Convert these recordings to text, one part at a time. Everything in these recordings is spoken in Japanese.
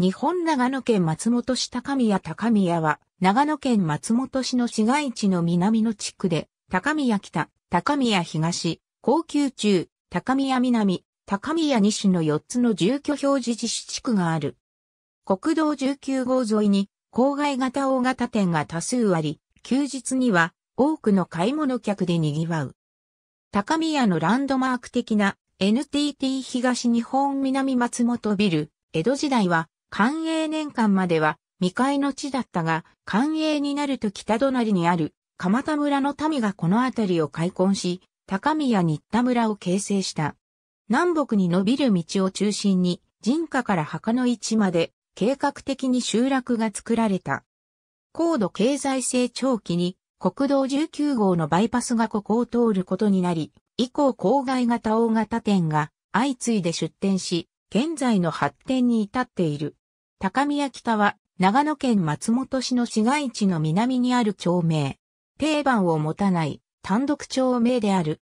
日本長野県松本市高宮高宮は、長野県松本市の市街地の南の地区で、高宮北、高宮東、高級中、高宮南、高宮西の4つの住居表示自治地区がある。国道19号沿いに、郊外型大型店が多数あり、休日には多くの買い物客で賑わう。高宮のランドマーク的な NTT 東日本南松本ビル、江戸時代は寛永年間までは未開の地だったが、寛永になると北隣にある鎌田村の民がこの辺りを開墾し、高宮新田村を形成した。南北に伸びる道を中心に、人家から墓の位置まで計画的に集落が作られた。高度経済成長期に国道19号のバイパスがここを通ることになり、以降郊外型大型店が相次いで出店し、現在の発展に至っている。高宮北は、長野県松本市の市街地の南にある町名。定番を持たない単独町名である。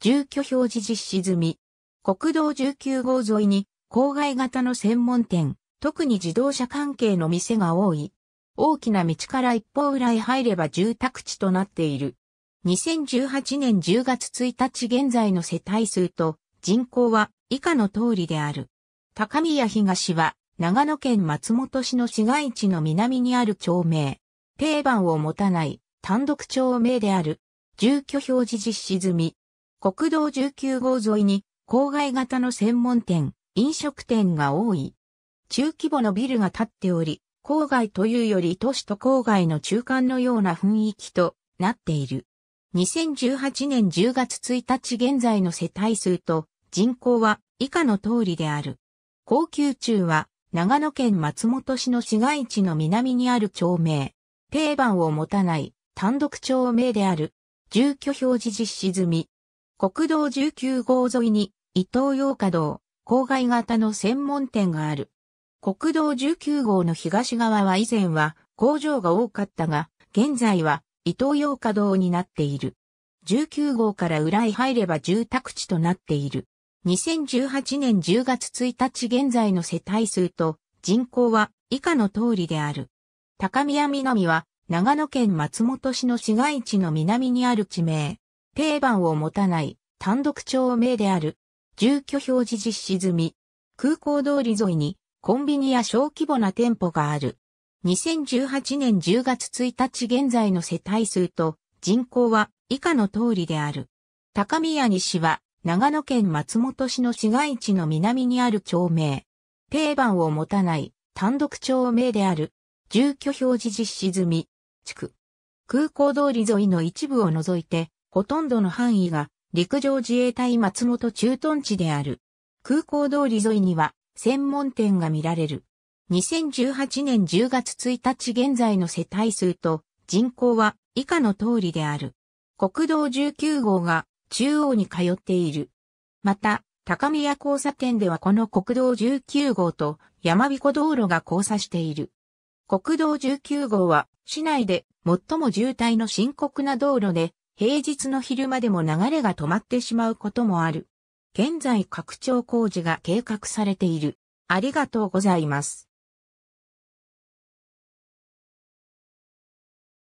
住居表示実施済み。国道19号沿いに、郊外型の専門店、特に自動車関係の店が多い。大きな道から一方裏へ入れば住宅地となっている。2018年10月1日現在の世帯数と人口は以下の通りである。高宮東は長野県松本市の市街地の南にある町名。定番を持たない単独町名である。住居表示実施済み。国道19号沿いに郊外型の専門店、飲食店が多い。中規模のビルが建っており、郊外というより都市と郊外の中間のような雰囲気となっている。2018年10月1日現在の世帯数と人口は以下の通りである。高級中は長野県松本市の市街地の南にある町名。定番を持たない単独町名である。住居表示実施済み。国道19号沿いに伊東洋華堂、郊外型の専門店がある。国道19号の東側は以前は工場が多かったが、現在は伊東洋華堂になっている。19号から裏へ入れば住宅地となっている。2018年10月1日現在の世帯数と人口は以下の通りである。高宮南は長野県松本市の市街地の南にある地名。定番を持たない単独町名である。住居表示実施済み。空港通り沿いにコンビニや小規模な店舗がある。2018年10月1日現在の世帯数と人口は以下の通りである。高宮西は長野県松本市の市街地の南にある町名。定番を持たない単独町名である。住居表示実施済み地区。空港通り沿いの一部を除いて、ほとんどの範囲が陸上自衛隊松本駐屯地である。空港通り沿いには専門店が見られる。2018年10月1日現在の世帯数と人口は以下の通りである。国道19号が中央に通っている。また、高宮交差点ではこの国道19号と山彦道路が交差している。国道19号は市内で最も渋滞の深刻な道路で平日の昼間でも流れが止まってしまうこともある。現在拡張工事が計画されている。ありがとうございます。